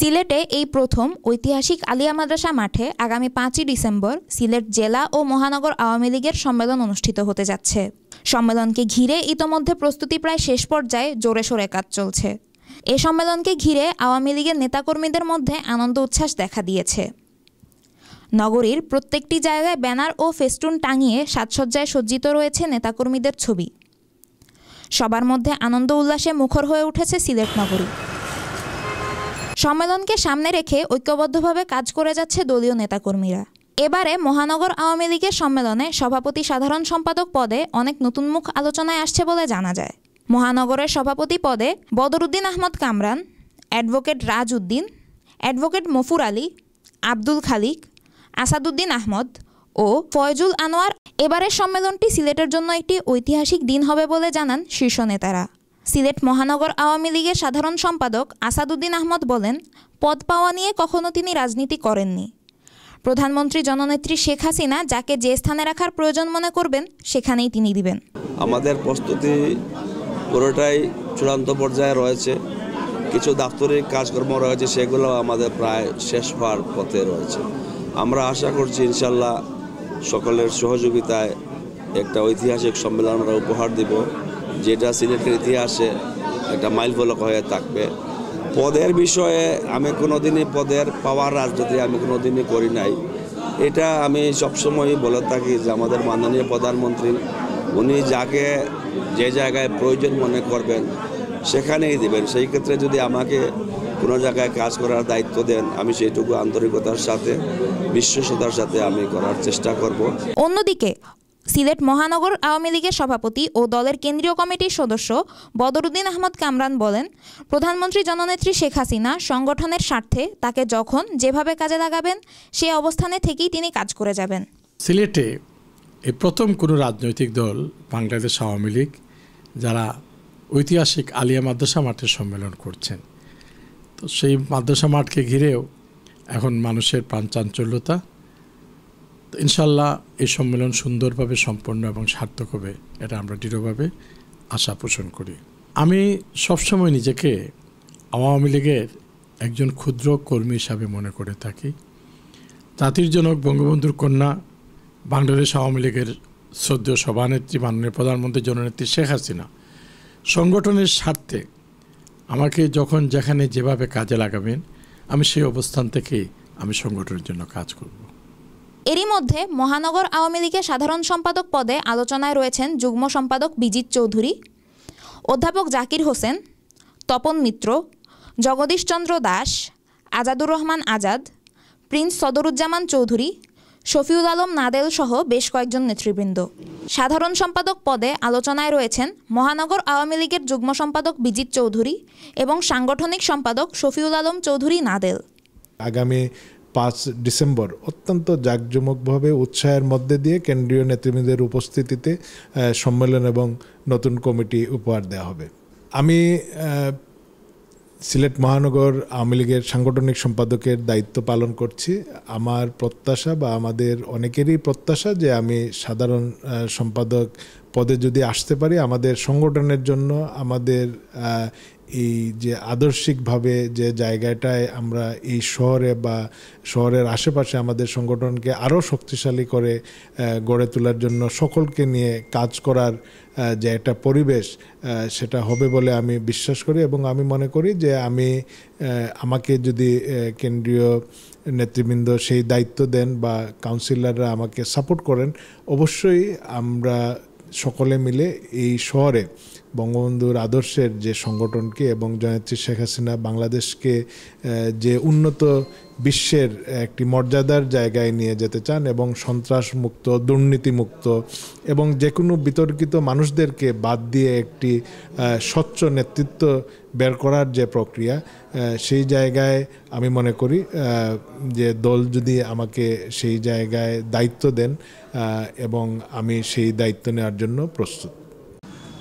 সিলেটে এই প্রথম ঐতিহাসিক আলিয়া মাদ্রাসা মাঠে আগামী পাঁচই ডিসেম্বর সিলেট জেলা ও মহানগর আওয়ামী লীগের সম্মেলন অনুষ্ঠিত হতে যাচ্ছে সম্মেলনকে ঘিরে ইতোমধ্যে প্রস্তুতি প্রায় শেষ পর্যায়ে জোরে সোরে কাজ চলছে এ সম্মেলনকে ঘিরে আওয়ামী লীগের নেতাকর্মীদের মধ্যে আনন্দ উচ্ছ্বাস দেখা দিয়েছে নগরীর প্রত্যেকটি জায়গায় ব্যানার ও ফেস্টুন টাঙিয়ে সাজসজ্জায় সজ্জিত রয়েছে নেতাকর্মীদের ছবি সবার মধ্যে আনন্দ উল্লাসে মুখর হয়ে উঠেছে সিলেট নগরী সম্মেলনকে সামনে রেখে ঐক্যবদ্ধভাবে কাজ করে যাচ্ছে দলীয় নেতাকর্মীরা এবারে মহানগর আওয়ামী লীগের সম্মেলনে সভাপতি সাধারণ সম্পাদক পদে অনেক নতুন মুখ আলোচনায় আসছে বলে জানা যায় মহানগরের সভাপতি পদে বদরুদ্দিন আহমদ কামরান অ্যাডভোকেট রাজ উদ্দিন অ্যাডভোকেট মফুর আলী আব্দুল খালিক আসাদুদ্দিন আহমদ ও ফয়জুল আনোয়ার এবারের সম্মেলনটি সিলেটের জন্য একটি ঐতিহাসিক দিন হবে বলে জানান শীর্ষ নেতারা সিলেট মহানগর আওয়ামী লীগের সাধারণ সম্পাদক আসাদুদ্দিন আহমদ বলেন পদ পাওয়া নিয়ে কখনো তিনি রাজনীতি করেননি প্রধানমন্ত্রী জননেত্রী শেখ হাসিনা যাকে যে স্থানে রাখার প্রয়োজন মনে করবেন সেখানেই তিনি দিবেন আমাদের প্রস্তুতি পুরোটাই চূড়ান্ত পর্যায়ে রয়েছে কিছু দাপ্তরিক কাজকর্ম রয়েছে সেগুলো আমাদের প্রায় শেষ হওয়ার পথে রয়েছে আমরা আশা করছি ইনশাল্লাহ সকলের সহযোগিতায় একটা ঐতিহাসিক সম্মেলন আমরা উপহার দিব যেটা সিলেটের ইতিহাসে একটা মাইল ফলক হয়ে থাকবে পদের বিষয়ে আমি কোনোদিনই পদের পাওয়ার রাজনীতি আমি কোনোদিনই করি নাই এটা আমি সবসময়ই বলে থাকি যে আমাদের মাননীয় প্রধানমন্ত্রী উনি যাকে যে জায়গায় প্রয়োজন মনে করবেন সেখানেই দেবেন সেই ক্ষেত্রে যদি আমাকে কোনো জায়গায় কাজ করার দায়িত্ব দেন আমি সেইটুকু আন্তরিকতার সাথে বিশ্বসতার সাথে আমি করার চেষ্টা করব অন্যদিকে সিলেট মহানগর আওয়ামী লীগের সভাপতি ও দলের কেন্দ্রীয় কমিটির সদস্য বদরুদ্দিন আহমদ কামরান বলেন প্রধানমন্ত্রী জননেত্রী শেখ হাসিনা সংগঠনের স্বার্থে তাকে যখন যেভাবে কাজে লাগাবেন সে অবস্থানে থেকেই তিনি কাজ করে যাবেন সিলেটে এই প্রথম কোনো রাজনৈতিক দল বাংলাদেশ আওয়ামী লীগ যারা ঐতিহাসিক আলিয়া মাদ্রাসা মাঠে সম্মেলন করছেন তো সেই মাদ্রাসা মাঠকে ঘিরেও এখন মানুষের চাঞ্চল্যতা তো ইনশাল্লাহ এই সম্মেলন সুন্দরভাবে সম্পন্ন এবং সার্থক হবে এটা আমরা দৃঢ়ভাবে আশা পোষণ করি আমি সবসময় নিজেকে আওয়ামী লীগের একজন ক্ষুদ্র কর্মী হিসাবে মনে করে থাকি জাতির জনক বঙ্গবন্ধুর কন্যা বাংলাদেশ আওয়ামী লীগের শ্রদ্ধেয় সভানেত্রী মাননীয় প্রধানমন্ত্রী জননেত্রী শেখ হাসিনা সংগঠনের স্বার্থে আমাকে যখন যেখানে যেভাবে কাজে লাগাবেন আমি সেই অবস্থান থেকে আমি সংগঠনের জন্য কাজ করব এরই মধ্যে মহানগর আওয়ামী লীগের সাধারণ সম্পাদক পদে আলোচনায় রয়েছেন যুগ্ম সম্পাদক বিজিত চৌধুরী অধ্যাপক জাকির হোসেন তপন মিত্র জগদীশচন্দ্র দাস আজাদুর রহমান আজাদ প্রিন্স সদরুজ্জামান চৌধুরী শফিউল আলম নাদেল সহ বেশ কয়েকজন নেতৃবৃন্দ সাধারণ সম্পাদক পদে আলোচনায় রয়েছেন মহানগর আওয়ামী লীগের যুগ্ম সম্পাদক বিজিত চৌধুরী এবং সাংগঠনিক সম্পাদক শফিউল আলম চৌধুরী নাদেল আগামী পাঁচ ডিসেম্বর অত্যন্ত জাঁকজমকভাবে উৎসাহের মধ্যে দিয়ে কেন্দ্রীয় নেতৃবৃন্দের উপস্থিতিতে সম্মেলন এবং নতুন কমিটি উপহার দেওয়া হবে আমি সিলেট মহানগর আওয়ামী লীগের সাংগঠনিক সম্পাদকের দায়িত্ব পালন করছি আমার প্রত্যাশা বা আমাদের অনেকেরই প্রত্যাশা যে আমি সাধারণ সম্পাদক পদে যদি আসতে পারি আমাদের সংগঠনের জন্য আমাদের এই যে আদর্শিকভাবে যে জায়গাটায় আমরা এই শহরে বা শহরের আশেপাশে আমাদের সংগঠনকে আরও শক্তিশালী করে গড়ে তোলার জন্য সকলকে নিয়ে কাজ করার যে একটা পরিবেশ সেটা হবে বলে আমি বিশ্বাস করি এবং আমি মনে করি যে আমি আমাকে যদি কেন্দ্রীয় নেতৃবৃন্দ সেই দায়িত্ব দেন বা কাউন্সিলররা আমাকে সাপোর্ট করেন অবশ্যই আমরা সকলে মিলে এই শহরে বঙ্গবন্ধুর আদর্শের যে সংগঠনকে এবং জয়ন্ত্রী শেখ হাসিনা বাংলাদেশকে যে উন্নত বিশ্বের একটি মর্যাদার জায়গায় নিয়ে যেতে চান এবং সন্ত্রাসমুক্ত দুর্নীতিমুক্ত এবং যে কোনো বিতর্কিত মানুষদেরকে বাদ দিয়ে একটি স্বচ্ছ নেতৃত্ব বের করার যে প্রক্রিয়া সেই জায়গায় আমি মনে করি যে দল যদি আমাকে সেই জায়গায় দায়িত্ব দেন এবং আমি সেই দায়িত্ব নেওয়ার জন্য প্রস্তুত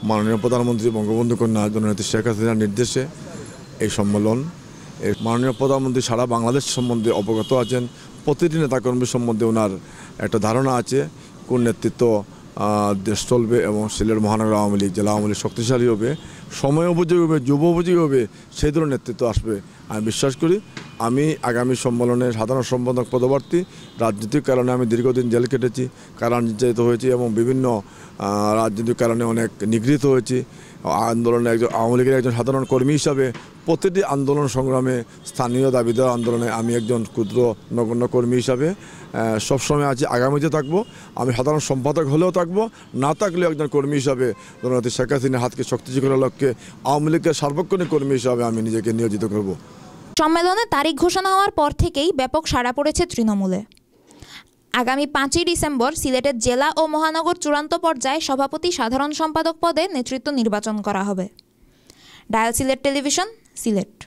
মাননীয় প্রধানমন্ত্রী বঙ্গবন্ধু কন্যা জননেত্রী শেখ হাসিনার নির্দেশে এই সম্মেলন এর মাননীয় প্রধানমন্ত্রী সারা বাংলাদেশ সম্বন্ধে অবগত আছেন প্রতিটি নেতাকর্মী সম্বন্ধে ওনার একটা ধারণা আছে কোন নেতৃত্ব দেশ চলবে এবং সিলেট মহানগর আওয়ামী লীগ জেলা আওয়ামী লীগ শক্তিশালী হবে সময় উপযোগী হবে যুব উপযোগী হবে সেই ধরনের নেতৃত্ব আসবে আমি বিশ্বাস করি আমি আগামী সম্মেলনে সাধারণ সম্পাদক পদবর্তী রাজনৈতিক কারণে আমি দীর্ঘদিন জেল কেটেছি কারণ নির্যাতিত হয়েছি এবং বিভিন্ন রাজনৈতিক কারণে অনেক নিগৃহীত হয়েছি আন্দোলনে একজন আওয়ামী লীগের একজন সাধারণ কর্মী হিসাবে প্রতিটি আন্দোলন সংগ্রামে স্থানীয় দাবিদার আন্দোলনে আমি একজন ক্ষুদ্র নগণ্য কর্মী হিসাবে সবসময় আছি আগামীতে থাকব আমি সাধারণ সম্পাদক হলেও থাকব না থাকলেও একজন কর্মী হিসাবে জননেত্রী শেখ হাসিনার হাতকে শক্তিশালী করার লক্ষ্যে আওয়ামী লীগের সার্বক্ষণিক কর্মী হিসাবে আমি নিজেকে নিয়োজিত করব সম্মেলনে তারিখ ঘোষণা হওয়ার পর থেকেই ব্যাপক সাড়া পড়েছে তৃণমূলে আগামী পাঁচই ডিসেম্বর সিলেটের জেলা ও মহানগর চূড়ান্ত পর্যায়ে সভাপতি সাধারণ সম্পাদক পদে নেতৃত্ব নির্বাচন করা হবে ডায়াল সিলেট টেলিভিশন সিলেট